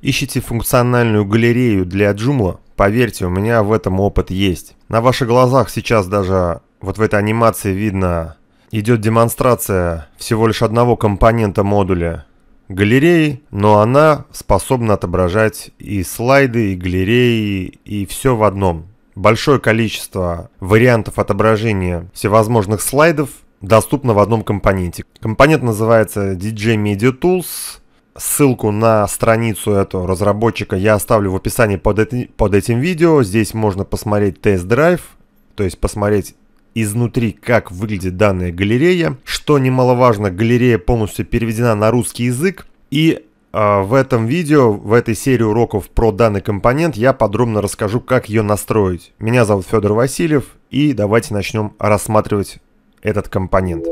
Ищите функциональную галерею для Joomla? Поверьте, у меня в этом опыт есть. На ваших глазах сейчас даже вот в этой анимации видно, идет демонстрация всего лишь одного компонента модуля галереи, но она способна отображать и слайды, и галереи, и все в одном. Большое количество вариантов отображения всевозможных слайдов доступно в одном компоненте. Компонент называется DJ Media Tools. Ссылку на страницу этого разработчика я оставлю в описании под, эти, под этим видео. Здесь можно посмотреть тест-драйв, то есть посмотреть изнутри, как выглядит данная галерея. Что немаловажно, галерея полностью переведена на русский язык. И э, в этом видео, в этой серии уроков про данный компонент я подробно расскажу, как ее настроить. Меня зовут Федор Васильев, и давайте начнем рассматривать этот компонент.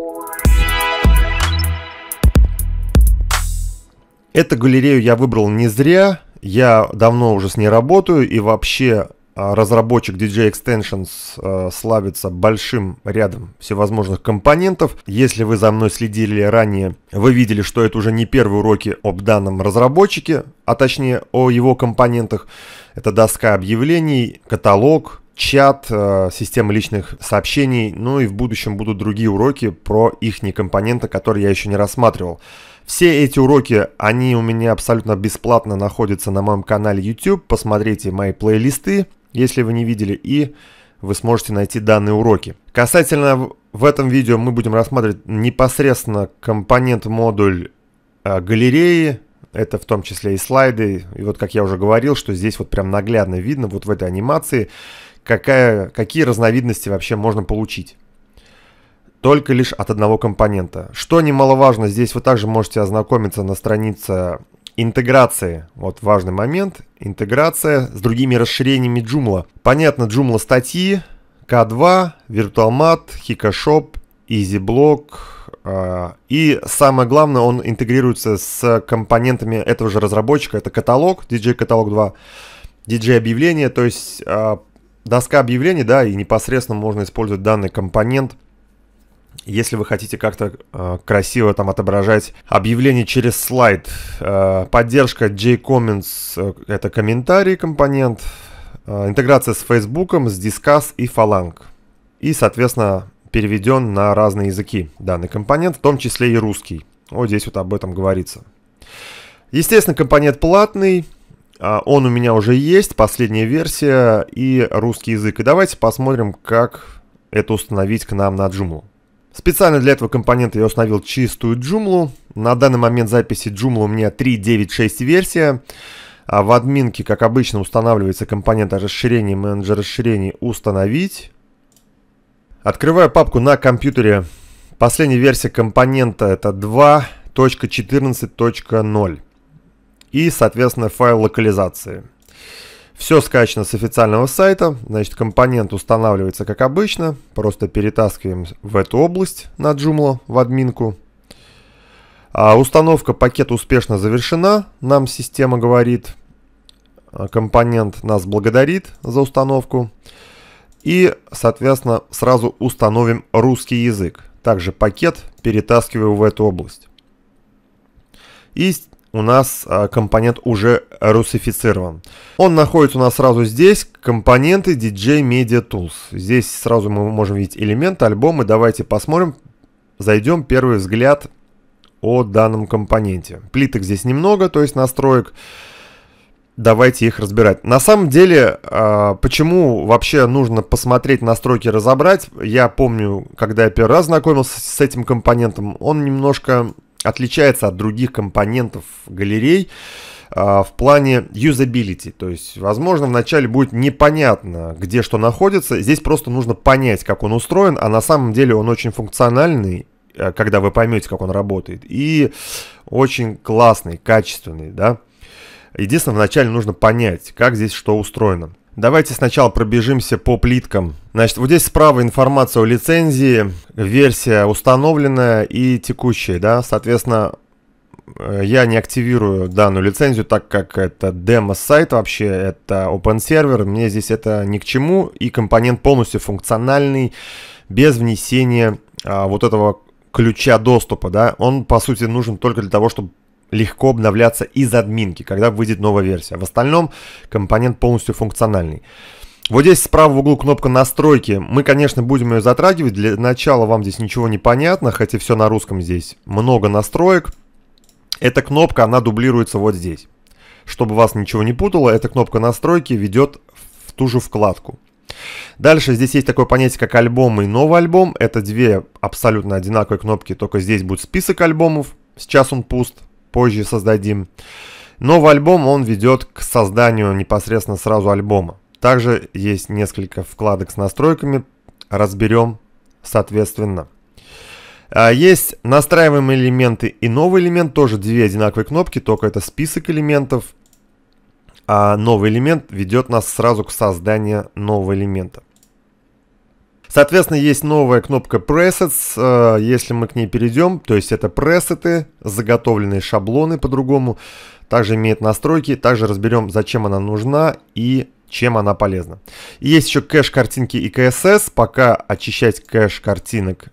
Эту галерею я выбрал не зря, я давно уже с ней работаю и вообще а, разработчик DJ Extensions а, славится большим рядом всевозможных компонентов. Если вы за мной следили ранее, вы видели, что это уже не первые уроки об данном разработчике, а точнее о его компонентах. Это доска объявлений, каталог, чат, а, система личных сообщений, ну и в будущем будут другие уроки про их компоненты, которые я еще не рассматривал. Все эти уроки, они у меня абсолютно бесплатно находятся на моем канале YouTube. Посмотрите мои плейлисты, если вы не видели, и вы сможете найти данные уроки. Касательно в этом видео мы будем рассматривать непосредственно компонент-модуль а, галереи. Это в том числе и слайды. И вот как я уже говорил, что здесь вот прям наглядно видно вот в этой анимации, какая, какие разновидности вообще можно получить только лишь от одного компонента. Что немаловажно, здесь вы также можете ознакомиться на странице интеграции. Вот важный момент. Интеграция с другими расширениями Joomla. Понятно, Joomla статьи, K2, VirtualMat, HikaShop, EasyBlock. А, и самое главное, он интегрируется с компонентами этого же разработчика. Это каталог, DJ каталог 2, DJ объявление, то есть а, доска объявлений, да, и непосредственно можно использовать данный компонент – если вы хотите как-то э, красиво там отображать объявление через слайд, э, поддержка J-Comments э, это комментарий компонент, э, интеграция с Facebook, с Discuss и Falang. И, соответственно, переведен на разные языки данный компонент, в том числе и русский. Вот здесь вот об этом говорится. Естественно, компонент платный, а, он у меня уже есть, последняя версия и русский язык. И давайте посмотрим, как это установить к нам на Joomla. Специально для этого компонента я установил чистую джумлу. На данный момент записи джумла у меня 3.9.6 версия. А в админке, как обычно, устанавливается компонент расширения, менеджер расширений «Установить». Открываю папку на компьютере. Последняя версия компонента это 2.14.0 и, соответственно, файл локализации. Все скачано с официального сайта, значит компонент устанавливается как обычно, просто перетаскиваем в эту область на Joomla в админку. А установка пакета успешно завершена, нам система говорит, а, компонент нас благодарит за установку. И, соответственно, сразу установим русский язык. Также пакет перетаскиваю в эту область. И у нас а, компонент уже русифицирован. Он находится у нас сразу здесь, компоненты DJ Media Tools. Здесь сразу мы можем видеть элементы, альбомы. Давайте посмотрим, зайдем первый взгляд о данном компоненте. Плиток здесь немного, то есть настроек. Давайте их разбирать. На самом деле, а, почему вообще нужно посмотреть настройки, разобрать? Я помню, когда я первый раз знакомился с этим компонентом, он немножко отличается от других компонентов галерей а, в плане юзабилити. То есть, возможно, вначале будет непонятно, где что находится. Здесь просто нужно понять, как он устроен, а на самом деле он очень функциональный, э, когда вы поймете, как он работает. И очень классный, качественный, да. Единственное, вначале нужно понять, как здесь что устроено. Давайте сначала пробежимся по плиткам. Значит, вот здесь справа информация о лицензии, версия установленная и текущая, да, соответственно, э, я не активирую данную лицензию, так как это демо-сайт вообще, это open сервер, мне здесь это ни к чему, и компонент полностью функциональный, без внесения а, вот этого ключа доступа, да, он, по сути, нужен только для того, чтобы легко обновляться из админки, когда выйдет новая версия. В остальном компонент полностью функциональный. Вот здесь справа в углу кнопка настройки. Мы, конечно, будем ее затрагивать. Для начала вам здесь ничего не понятно, хотя все на русском здесь. Много настроек. Эта кнопка, она дублируется вот здесь. Чтобы вас ничего не путало, эта кнопка настройки ведет в ту же вкладку. Дальше здесь есть такое понятие, как альбом и новый альбом. Это две абсолютно одинаковые кнопки, только здесь будет список альбомов. Сейчас он пуст, позже создадим. Но в альбом он ведет к созданию непосредственно сразу альбома. Также есть несколько вкладок с настройками, разберем соответственно. А, есть настраиваемые элементы и новый элемент, тоже две одинаковые кнопки, только это список элементов. А новый элемент ведет нас сразу к созданию нового элемента. Соответственно, есть новая кнопка Presets. Э, если мы к ней перейдем, то есть это пресеты, заготовленные шаблоны по-другому, также имеет настройки, также разберем, зачем она нужна и чем она полезна. есть еще кэш картинки и CSS. Пока очищать кэш картинок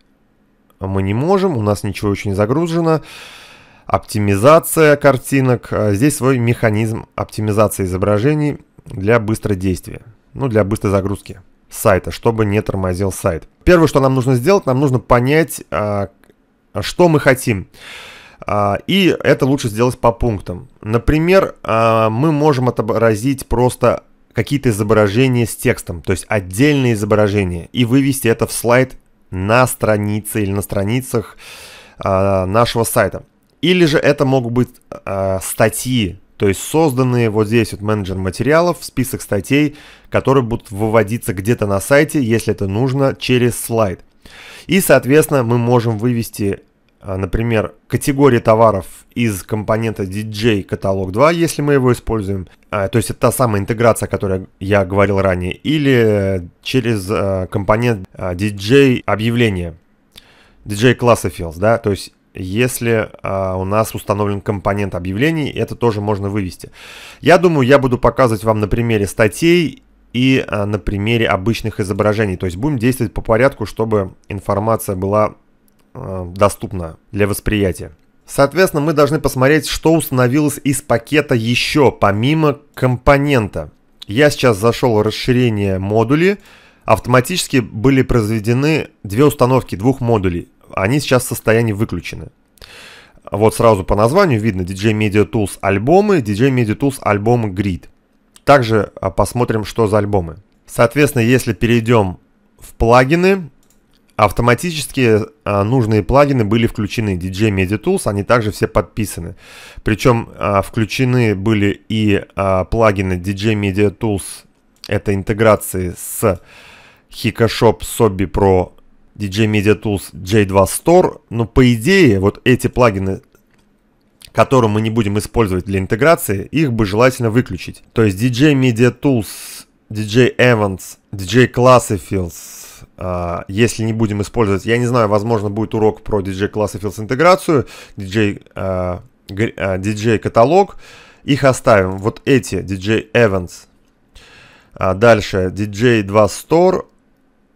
мы не можем, у нас ничего еще не загружено. Оптимизация картинок. Э, здесь свой механизм оптимизации изображений для быстродействия, ну для быстрой загрузки сайта, чтобы не тормозил сайт. Первое, что нам нужно сделать, нам нужно понять, а, что мы хотим. А, и это лучше сделать по пунктам. Например, а, мы можем отобразить просто какие-то изображения с текстом, то есть отдельные изображения, и вывести это в слайд на странице или на страницах нашего сайта. Или же это могут быть статьи, то есть созданные вот здесь вот менеджер материалов, список статей, которые будут выводиться где-то на сайте, если это нужно, через слайд. И, соответственно, мы можем вывести, а, например, категории товаров из компонента DJ каталог 2, если мы его используем. А, то есть это та самая интеграция, о которой я говорил ранее. Или э, через а, компонент DJ объявления. DJ класса да, то есть если а, у нас установлен компонент объявлений, это тоже можно вывести. Я думаю, я буду показывать вам на примере статей и а, на примере обычных изображений. То есть будем действовать по порядку, чтобы информация была а, доступна для восприятия. Соответственно, мы должны посмотреть, что установилось из пакета еще, помимо компонента. Я сейчас зашел в расширение модули. Автоматически были произведены две установки двух модулей они сейчас в состоянии выключены. Вот сразу по названию видно DJ Media Tools альбомы, DJ Media Tools альбомы Grid. Также а, посмотрим, что за альбомы. Соответственно, если перейдем в плагины, автоматически а, нужные плагины были включены. DJ Media Tools, они также все подписаны. Причем а, включены были и плагины DJ Media Tools, это интеграции с Hikashop, Sobi Pro DJ Media Tools J2 Store. Но по идее, вот эти плагины которые мы не будем использовать для интеграции, их бы желательно выключить. То есть DJ Media Tools, DJ Evans, DJ Classifils, э, а, если не будем использовать, я не знаю, возможно будет урок про DJ Classifils интеграцию, DJ, э, DJ каталог, их оставим. Вот эти DJ Evans, а дальше DJ 2 Store,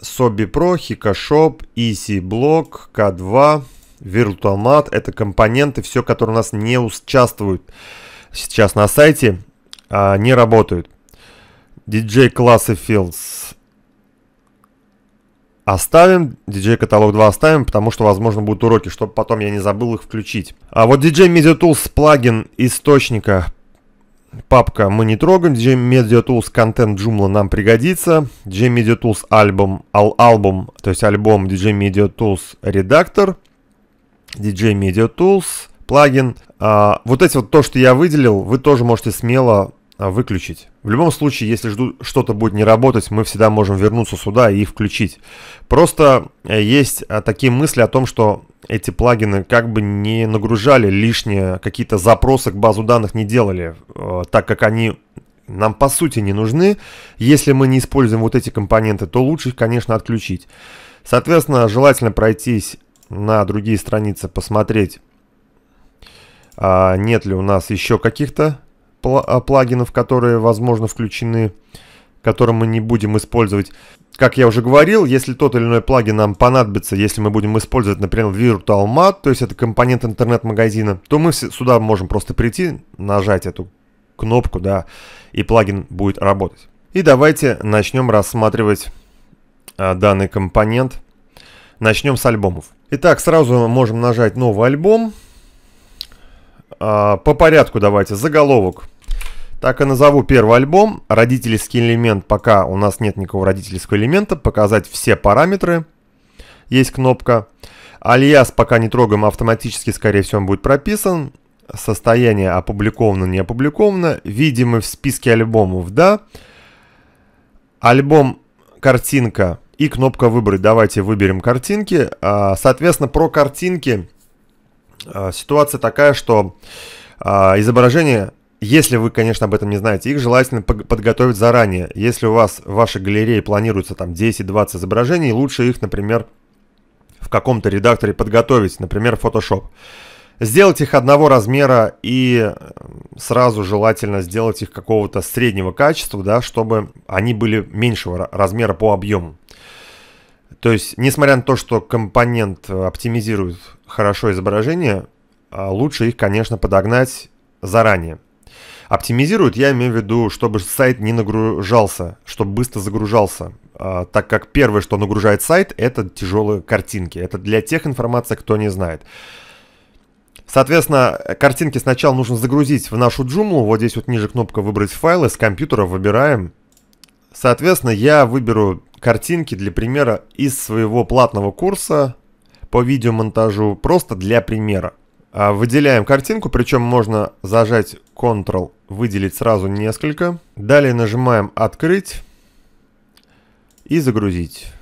Sobi Pro, HikaShop, EasyBlock, K2, Virtualmat. Это компоненты, все, которые у нас не участвуют сейчас на сайте, а не работают. DJ классы Fields оставим, DJ каталог 2 оставим, потому что, возможно, будут уроки, чтобы потом я не забыл их включить. А вот DJ Media Tools плагин источника папка мы не трогаем, Media Tools контент Joomla нам пригодится, DJ Media Tools альбом, ал альбом, то есть альбом DJ Media Tools редактор, DJ Media Tools плагин. А, вот эти вот то, что я выделил, вы тоже можете смело а, выключить. В любом случае, если что-то будет не работать, мы всегда можем вернуться сюда и включить. Просто э, есть а, такие мысли о том, что эти плагины как бы не нагружали лишние какие-то запросы к базу данных не делали, э, так как они нам по сути не нужны. Если мы не используем вот эти компоненты, то лучше их, конечно, отключить. Соответственно, желательно пройтись на другие страницы, посмотреть, а, нет ли у нас еще каких-то а, плагинов, которые, возможно, включены, которые мы не будем использовать. Как я уже говорил, если тот или иной плагин нам понадобится, если мы будем использовать, например, VirtualMat, то есть это компонент интернет-магазина, то мы сюда можем просто прийти, нажать эту кнопку, да, и плагин будет работать. И давайте начнем рассматривать а, данный компонент. Начнем с альбомов. Итак, сразу можем нажать новый альбом. А, по порядку давайте, заголовок. Так и назову первый альбом. Родительский элемент, пока у нас нет никакого родительского элемента. Показать все параметры. Есть кнопка. Альяс пока не трогаем, автоматически, скорее всего, он будет прописан. Состояние опубликовано, не опубликовано. Видимы в списке альбомов, да. Альбом, картинка и кнопка выбрать. Давайте выберем картинки. А, соответственно, про картинки а, ситуация такая, что а, изображение если вы, конечно, об этом не знаете, их желательно подготовить заранее. Если у вас в вашей галерее планируется там 10-20 изображений, лучше их, например, в каком-то редакторе подготовить, например, Photoshop. Сделать их одного размера и э, сразу желательно сделать их какого-то среднего качества, да, чтобы они были меньшего размера по объему. То есть, несмотря на то, что компонент э, оптимизирует хорошо изображение, а лучше их, конечно, подогнать заранее. Оптимизирует, я имею в виду, чтобы сайт не нагружался, чтобы быстро загружался. А, так как первое, что нагружает сайт, это тяжелые картинки. Это для тех информация, кто не знает. Соответственно, картинки сначала нужно загрузить в нашу джумлу. Вот здесь вот ниже кнопка «Выбрать файлы». С компьютера выбираем Соответственно, я выберу картинки для примера из своего платного курса по видеомонтажу, просто для примера. А, выделяем картинку, причем можно зажать Ctrl, выделить сразу несколько. Далее нажимаем «Открыть» и «Загрузить».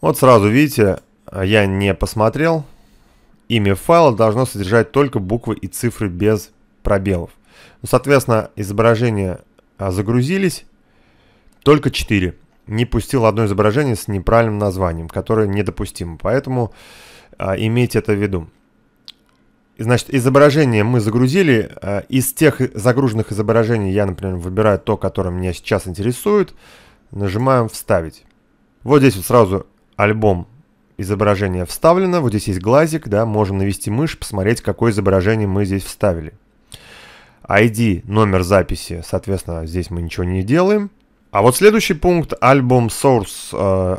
Вот сразу, видите, я не посмотрел. Имя файла должно содержать только буквы и цифры без пробелов. Ну, соответственно, изображения а, загрузились. Только 4. Не пустил одно изображение с неправильным названием, которое недопустимо. Поэтому а, имейте это в виду. Значит, изображение мы загрузили. А, из тех загруженных изображений я, например, выбираю то, которое меня сейчас интересует. Нажимаем «Вставить». Вот здесь вот сразу альбом изображения вставлено. Вот здесь есть глазик, да, можем навести мышь, посмотреть, какое изображение мы здесь вставили. ID, номер записи, соответственно, здесь мы ничего не делаем. А вот следующий пункт альбом Source. Э,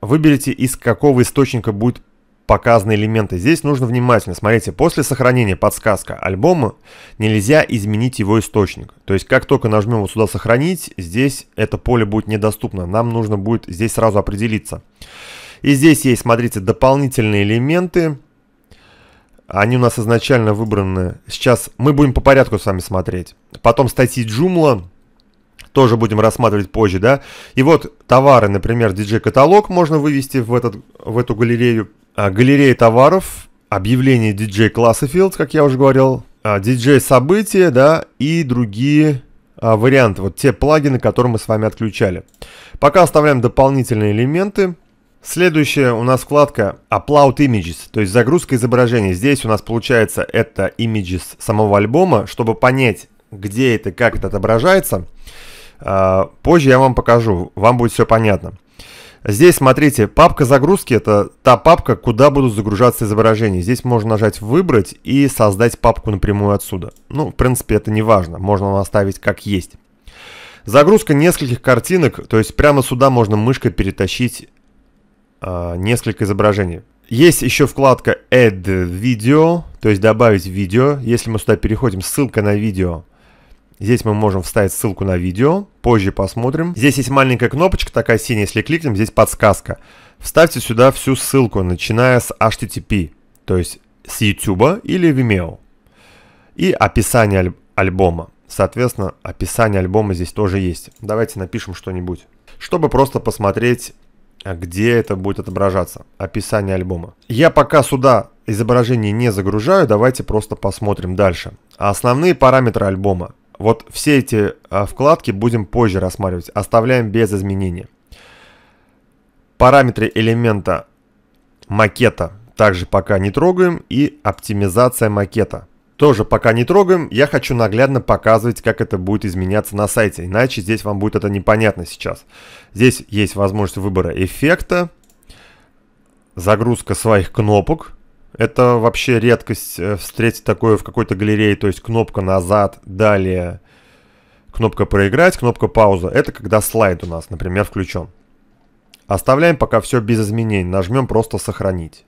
выберите, из какого источника будет показаны элементы. Здесь нужно внимательно. Смотрите, после сохранения подсказка альбома нельзя изменить его источник. То есть, как только нажмем вот сюда «Сохранить», здесь это поле будет недоступно. Нам нужно будет здесь сразу определиться. И здесь есть, смотрите, дополнительные элементы. Они у нас изначально выбраны. Сейчас мы будем по порядку с вами смотреть. Потом статьи Joomla тоже будем рассматривать позже, да. И вот товары, например, DJ-каталог можно вывести в, этот, в эту галерею. А, галерея товаров, объявление DJ-класса как я уже говорил, а, DJ-события, да, и другие а, варианты. Вот те плагины, которые мы с вами отключали. Пока оставляем дополнительные элементы. Следующая у нас вкладка Upload Images, то есть загрузка изображений. Здесь у нас получается это images самого альбома. Чтобы понять, где это, как это отображается, а, позже я вам покажу, вам будет все понятно. Здесь, смотрите, папка загрузки – это та папка, куда будут загружаться изображения. Здесь можно нажать «Выбрать» и создать папку напрямую отсюда. Ну, в принципе, это не важно, можно оставить как есть. Загрузка нескольких картинок, то есть прямо сюда можно мышкой перетащить э, несколько изображений. Есть еще вкладка Add Video, то есть добавить видео. Если мы сюда переходим, ссылка на видео – Здесь мы можем вставить ссылку на видео, позже посмотрим. Здесь есть маленькая кнопочка, такая синяя, если кликнем, здесь подсказка. Вставьте сюда всю ссылку, начиная с HTTP, то есть с YouTube или Vimeo. И описание аль альбома. Соответственно, описание альбома здесь тоже есть. Давайте напишем что-нибудь, чтобы просто посмотреть, а где это будет отображаться. Описание альбома. Я пока сюда изображение не загружаю, давайте просто посмотрим дальше. А основные параметры альбома. Вот все эти а, вкладки будем позже рассматривать, оставляем без изменений. Параметры элемента макета также пока не трогаем и оптимизация макета. Тоже пока не трогаем, я хочу наглядно показывать, как это будет изменяться на сайте, иначе здесь вам будет это непонятно сейчас. Здесь есть возможность выбора эффекта, загрузка своих кнопок, это вообще редкость э, встретить такое в какой-то галерее, то есть кнопка назад, далее кнопка проиграть, кнопка пауза. Это когда слайд у нас, например, включен. Оставляем пока все без изменений, нажмем просто сохранить.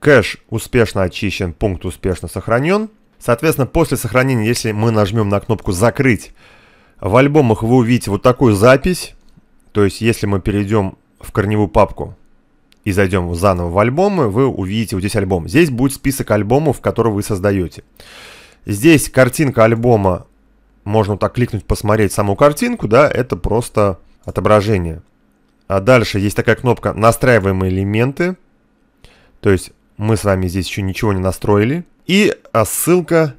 Кэш успешно очищен, пункт успешно сохранен. Соответственно, после сохранения, если мы нажмем на кнопку «Закрыть», в альбомах вы увидите вот такую запись. То есть, если мы перейдем в корневую папку, и зайдем заново в альбомы, вы увидите вот здесь альбом. Здесь будет список альбомов, которые вы создаете. Здесь картинка альбома, можно вот так кликнуть, посмотреть саму картинку, да, это просто отображение. А дальше есть такая кнопка «Настраиваемые элементы», то есть мы с вами здесь еще ничего не настроили. И а, ссылка,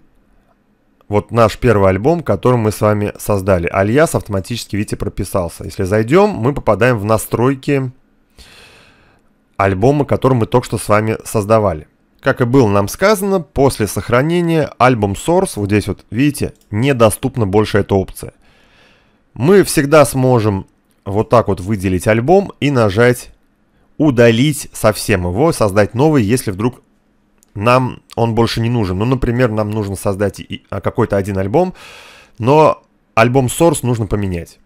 вот наш первый альбом, который мы с вами создали. Альяс автоматически, видите, прописался. Если зайдем, мы попадаем в настройки альбома, который мы только что с вами создавали. Как и было нам сказано, после сохранения альбом Source, вот здесь вот, видите, недоступна больше эта опция. Мы всегда сможем вот так вот выделить альбом и нажать удалить совсем его, создать новый, если вдруг нам он больше не нужен. Ну, например, нам нужно создать а, какой-то один альбом, но альбом Source нужно поменять.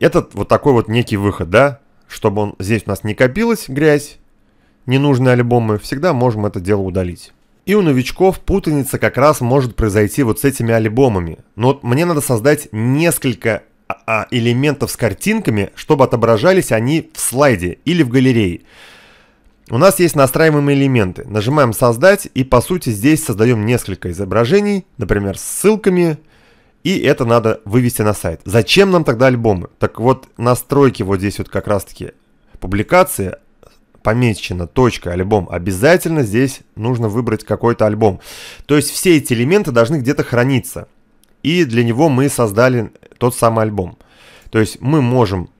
Этот вот такой вот некий выход, да? чтобы он, здесь у нас не копилась грязь, ненужные альбомы, всегда можем это дело удалить. И у новичков путаница как раз может произойти вот с этими альбомами. Но вот мне надо создать несколько а, а, элементов с картинками, чтобы отображались они в слайде или в галерее. У нас есть настраиваемые элементы. Нажимаем «Создать» и, по сути, здесь создаем несколько изображений, например, с ссылками, и это надо вывести на сайт. Зачем нам тогда альбомы? Так вот, настройки вот здесь вот как раз таки публикации помечена точка альбом, обязательно здесь нужно выбрать какой-то альбом. То есть все эти элементы должны где-то храниться. И для него мы создали тот самый альбом. То есть мы можем,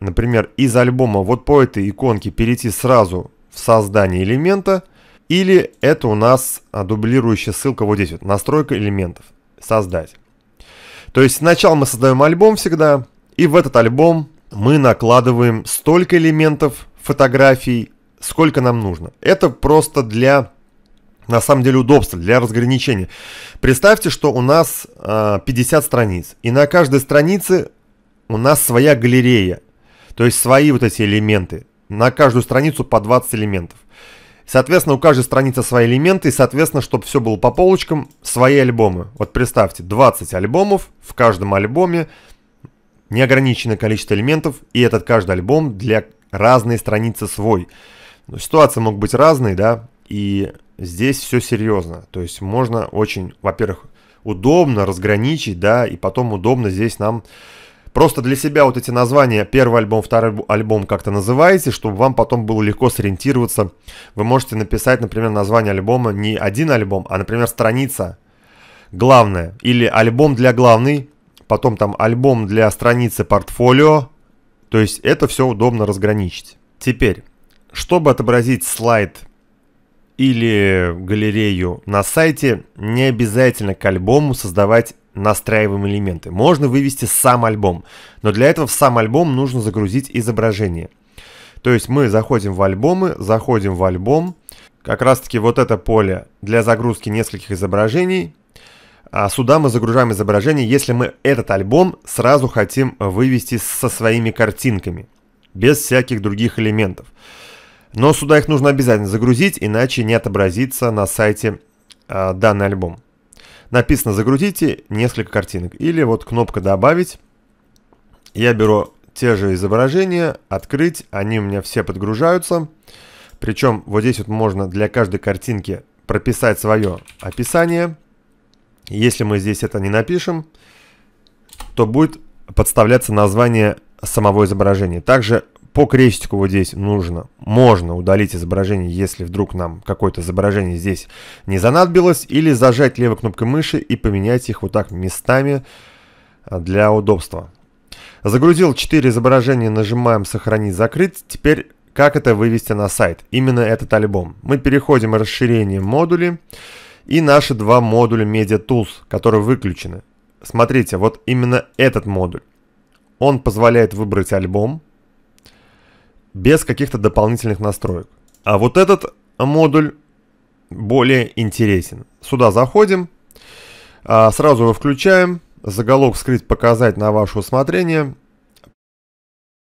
например, из альбома вот по этой иконке перейти сразу в создание элемента. Или это у нас а, дублирующая ссылка вот здесь вот, настройка элементов создать. То есть сначала мы создаем альбом всегда, и в этот альбом мы накладываем столько элементов, фотографий, сколько нам нужно. Это просто для, на самом деле, удобства, для разграничения. Представьте, что у нас э, а, 50 страниц, и на каждой странице у нас своя галерея, то есть свои вот эти элементы. На каждую страницу по 20 элементов. Соответственно, у каждой страницы свои элементы, и, соответственно, чтобы все было по полочкам, свои альбомы. Вот представьте, 20 альбомов, в каждом альбоме неограниченное количество элементов, и этот каждый альбом для разной страницы свой. Но ну, ситуации могут быть разные, да, и здесь все серьезно. То есть можно очень, во-первых, удобно разграничить, да, и потом удобно здесь нам Просто для себя вот эти названия, первый альбом, второй альбом как-то называете, чтобы вам потом было легко сориентироваться. Вы можете написать, например, название альбома не один альбом, а, например, страница главная. Или альбом для главной, потом там альбом для страницы портфолио. То есть это все удобно разграничить. Теперь, чтобы отобразить слайд или галерею на сайте, не обязательно к альбому создавать настраиваем элементы. Можно вывести сам альбом, но для этого в сам альбом нужно загрузить изображение. То есть мы заходим в альбомы, заходим в альбом, как раз таки вот это поле для загрузки нескольких изображений. А сюда мы загружаем изображение, если мы этот альбом сразу хотим вывести со своими картинками, без всяких других элементов. Но сюда их нужно обязательно загрузить, иначе не отобразится на сайте а, данный альбом написано «загрузите несколько картинок» или вот кнопка «добавить». Я беру те же изображения, «открыть», они у меня все подгружаются. Причем вот здесь вот можно для каждой картинки прописать свое описание. Если мы здесь это не напишем, то будет подставляться название самого изображения. Также по крестику вот здесь нужно, можно удалить изображение, если вдруг нам какое-то изображение здесь не занадобилось, или зажать левой кнопкой мыши и поменять их вот так местами а, для удобства. Загрузил 4 изображения, нажимаем «Сохранить», «Закрыть». Теперь как это вывести на сайт? Именно этот альбом. Мы переходим в расширение модули и наши два модуля Media Tools, которые выключены. Смотрите, вот именно этот модуль. Он позволяет выбрать альбом, без каких-то дополнительных настроек. А вот этот модуль более интересен. Сюда заходим, а, сразу его включаем, заголовок скрыть показать на ваше усмотрение –